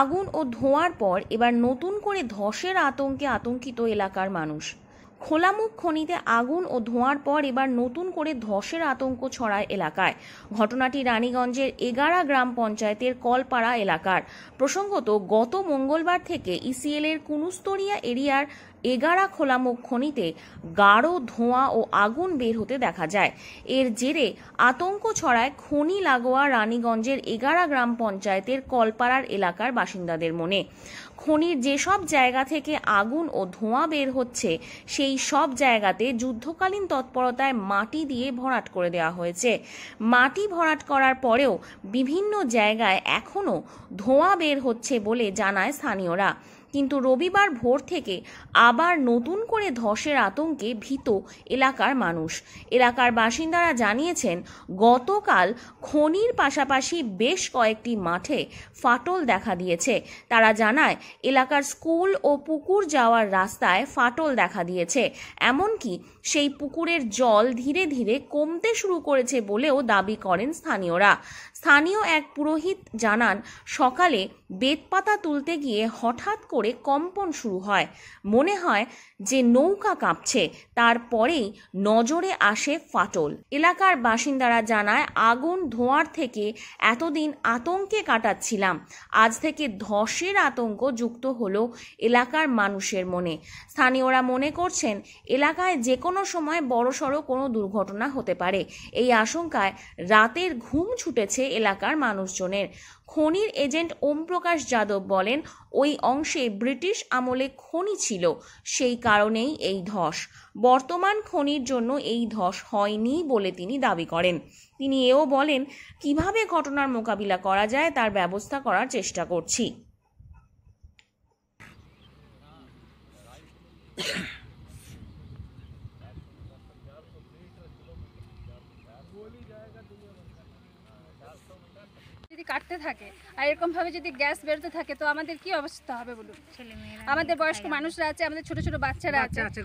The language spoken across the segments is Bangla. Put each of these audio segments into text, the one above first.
আগুন ও ধোঁয়ার পর এবার নতুন করে ধসের আতঙ্কে আতঙ্কিত এলাকার মানুষ খোলামুখ খনিতে আগুন ও ধোঁয়ার পর এবার নতুন করে ধসের আতঙ্ক ছড়ায় এলাকায় ঘটনাটি রানীগঞ্জের এগারা গ্রাম পঞ্চায়েতের কলপাড়া এলাকার প্রসঙ্গত গত মঙ্গলবার থেকে ইসিএল এর কুনুস্তরিয়া এরিয়ার এগারা খোলামুখ খনিতে গাঢ় ধোঁয়া ও আগুন বের হতে দেখা যায় এর জেরে আতঙ্ক ছড়ায় খনি লাগোয়া রানীগঞ্জের এগারা গ্রাম পঞ্চায়েতের কলপাড়ার এলাকার বাসিন্দাদের মনে খনির যেসব জায়গা থেকে আগুন ও ধোঁয়া বের হচ্ছে সেই সব জায়গাতে যুদ্ধকালীন তৎপরতায় মাটি দিয়ে ভরাট করে দেওয়া হয়েছে মাটি ভরাট করার পরেও বিভিন্ন জায়গায় এখনও ধোঁয়া বের হচ্ছে বলে জানায় স্থানীয়রা কিন্তু রবিবার ভোর থেকে আবার নতুন করে ধসের আতঙ্কে ভীত এলাকার মানুষ এলাকার বাসিন্দারা জানিয়েছেন গতকাল খনির পাশাপাশি বেশ কয়েকটি মাঠে ফাটল দেখা দিয়েছে তারা জানায় এলাকার স্কুল ও পুকুর যাওয়ার রাস্তায় ফাটল দেখা দিয়েছে এমনকি সেই পুকুরের জল ধীরে ধীরে কমতে শুরু করেছে বলেও দাবি করেন স্থানীয়রা স্থানীয় এক পুরোহিত জানান সকালে বেতপাতা তুলতে গিয়ে হঠাৎ করে কম্পন শুরু হয় মনে হয় যে নৌকা কাঁপছে তারপরেই নজরে আসে ফাটল এলাকার বাসিন্দারা জানায় আগুন ধোঁয়ার থেকে এতদিন আতঙ্কে কাটাচ্ছিলাম আজ থেকে ধসের আতঙ্ক যুক্ত হলো এলাকার মানুষের মনে স্থানীয়রা মনে করছেন এলাকায় যে কোনো কোনো সময় বড়সড় কোনো দুর্ঘটনা হতে পারে এই আশঙ্কায় রাতের ঘুম ছুটেছে এলাকার মানুষজনের খনির এজেন্ট ওমপ্রকাশ যাদব বলেন ওই অংশে ব্রিটিশ আমলে খনি ছিল সেই কারণেই এই ধস বর্তমান খনির জন্য এই ধস হয়নি বলে তিনি দাবি করেন তিনি এও বলেন কিভাবে ঘটনার মোকাবিলা করা যায় তার ব্যবস্থা করার চেষ্টা করছি যদি কাটতে থাকে আর এরকম ভাবে যদি গ্যাস বেরোতে থাকে তো আমাদের কি অবস্থা হবে বলুন আমাদের বয়স্ক মানুষরা আছে আমাদের ছোট ছোট বাচ্চারা আছে আস্তে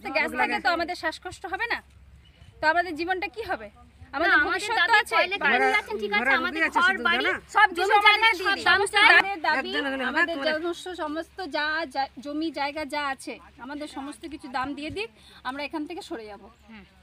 আস্তে হ্যাঁ, গ্যাস থাকে তো আমাদের শ্বাসকষ্ট হবে না তো আমাদের জীবনটা কি হবে আমাদের সমস্ত কিছু দাম দিয়ে দিক আমরা এখান থেকে সরে যাবো হ্যাঁ।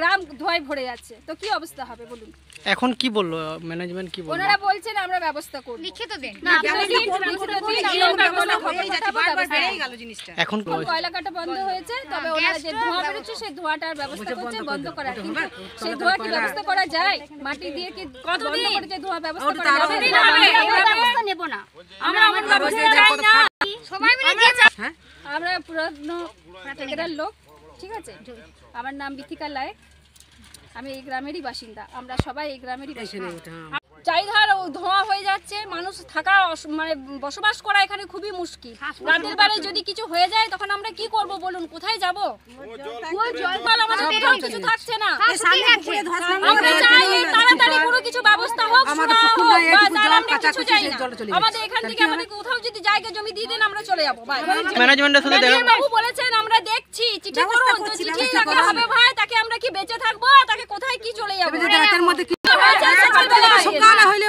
গ্রাম ধোঁয়ায় ভরে যাচ্ছে তো কি অবস্থা হবে বলুন এখন কি বললো ম্যানেজমেন্ট কি বললো ওনারা বলছেন আমরা ব্যবস্থা করব তো দেন না হ্যাঁ। এখন কয়লা কাটা বন্ধ হয়েছে হ্যাঁ, তবে ওনারা যে ধোয়া বেরোচ্ছে সেই ধোয়াটার ব্যবস্থা করছে বন্ধ করার কিন্তু সেই ধোয়া কি ব্যবস্থা করা যায় মাটি দিয়ে কি কতদিন করে যে ধোঁয়া ব্যবস্থা করা যাবে না আমরা ব্যবস্থা নেব না আমরা আমার ব্যবস্থা চাই না হ্যাঁ? সবাই মিলে আমরা পুরনো লোক ঠিক আছে আমার নাম বিথিকা লায়ক আমি এই গ্রামেরই বাসিন্দা আমরা সবাই এই গ্রামেরই বাসিন্দা হ্যাঁ। চাই ধর ধোঁয়া হয়ে যাচ্ছে মানুষ থাকা মানে বসবাস করা এখানে খুবই মুশকিল রাতের বেলায় যদি কিছু হয়ে যায় তখন আমরা কি করব বলুন কোথায় যাব কিছু থাকছে না হ্যাঁ, আমরা কোথাও যদি জায়গা জমি দিয়ে আমরা চলে যাবো বাবু বলেছেন আমরা দেখছি হবে ভাই তাকে আমরা কি বেঁচে থাকবো তাকে কোথায় কি চলে যাবো হ্যাঁ, হ্যাঁ, হইলে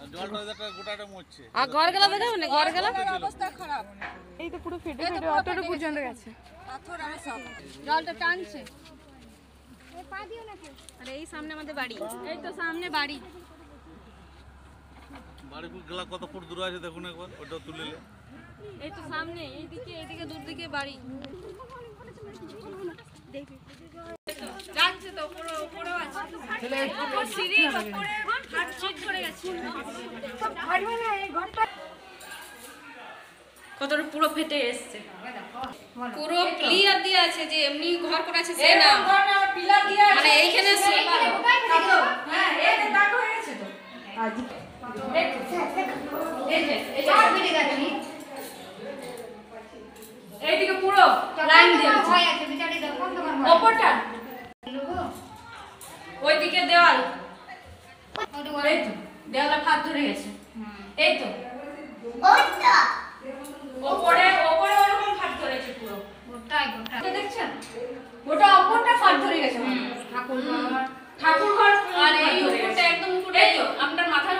আরে এই সামনে আমাদের বাড়ি এই তো সামনে বাড়ি বাড়ি কত ফুট দূর আছে দেখুন একবার ওটা তুলে এই তো সামনে এইদিকে এইদিকে দূর দিকে বাড়ি যাচ্ছে তো পুরো পুরো আছে ছেলে উপর সিঁড়ি উপরে হাত চিট করে গেছে সব ঘাড়বে না এই ঘন্টা কতটা পুরো ফেটে এসেছে পুরো প্লিয়ার দিয়ে আছে যে এমনি ঘর করা আছে সে না মানে এইখানে হ্যাঁ, এইদিকে পুরো লাইন দিয়ে আছে ওপরটা ওইদিকে দেওয়াল এই তো দেওয়ালে হাত ধরে গেছে এই তো ওপরে ওপরে ওরকম ফাট ধরেছে পুরো গোটাই গোটা ধরে গেছে ঠাকুর ঠাকুর ঘর আর এই উপরটা একদম উপরে আপনার মাথার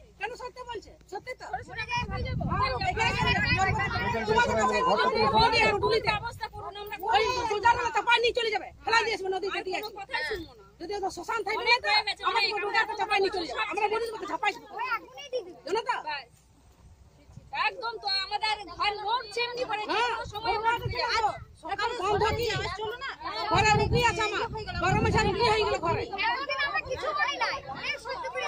পানি চলে যাবে ফেলা দিয়ে আসবে নদীতে দিয়ে আসবে যদি ওদের শ্মশান থাকবে না তো আমাদের ডুবে চাপাই নিয়ে চলে যাবে আমরা বলে দেবো চাপাই জানো তো একদম তো আমাদের ঘর লোক চেমনি করে সময় সকাল বন্ধ কি চলো না ঘরে রুগী আছে আমার গরমে সার রুগী হয়ে গেল ঘরে আমরা কিছু করি নাই অনেক সহ্য করে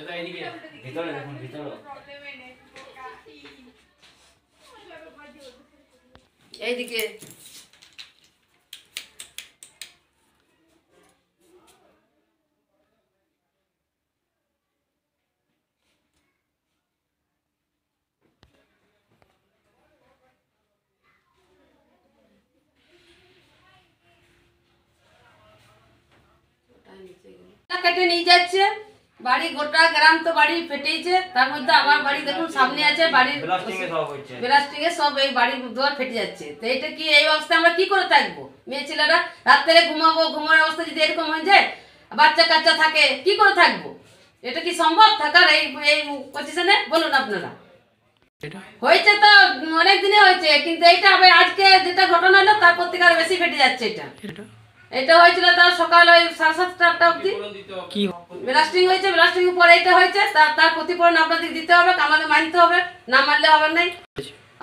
এটা এইদিকে কেটে নিয়ে যাচ্ছে বাড়ি গোটা গ্রাম তো বাড়ি ফেটেছে তার মধ্যে আমার বাড়ি দেখুন সামনে আছে বাড়ির প্লাস্টিং এ সব এই বাড়ির দুয়ার ফেটে যাচ্ছে তো এটা কি এই অবস্থায় আমরা কি করে থাকবো মেয়ে ছেলেরা রাত্রে ঘুমাবো ঘুমোর অবস্থা যদি এরকম হয়ে যায় বাচ্চা কাচ্চা থাকে কি করে থাকবো এটা কি সম্ভব থাকার এই এই পজিশনে বলুন আপনারা হয়েছে তো অনেক দিনে হয়েছে কিন্তু এইটা আবার আজকে যেটা ঘটনা হলো তারপর থেকে আর বেশি ফেটে যাচ্ছে এটা এটা হয়েছিল তার সকাল ওই সাড়ে সাতটা আটটা অব্দি কি ব্লাস্টিং হয়েছে ব্লাস্টিং পরে এটা হয়েছে তার তার প্রতিফলন আপনাদের দিতে হবে আমাদের মানতে হবে না মানলে হবে নাই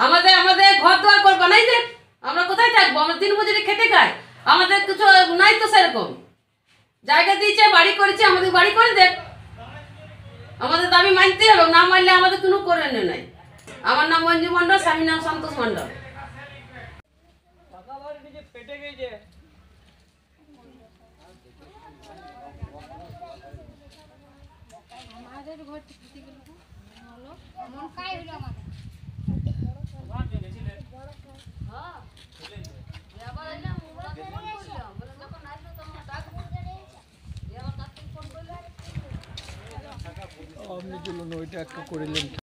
আমাদের আমাদের ঘর দোয়ার করবো নাই যে আমরা কোথায় থাকবো আমরা দিন মজুরি খেটে খাই আমাদের কিছু নাই তো সেরকম জায়গা দিয়েছে বাড়ি করেছে আমাদের বাড়ি করে দেখ আমাদের দাবি মানতে হবে না মানলে আমাদের কোনো করে নাই আমার নাম মঞ্জু মণ্ডল স্বামীর নাম সন্তোষ মণ্ডল পেটে গেছে আমাদের ঘর থেকে হলো মন কাই হলো আমাদের আপনি চলুন ওইটা একটা করিলেন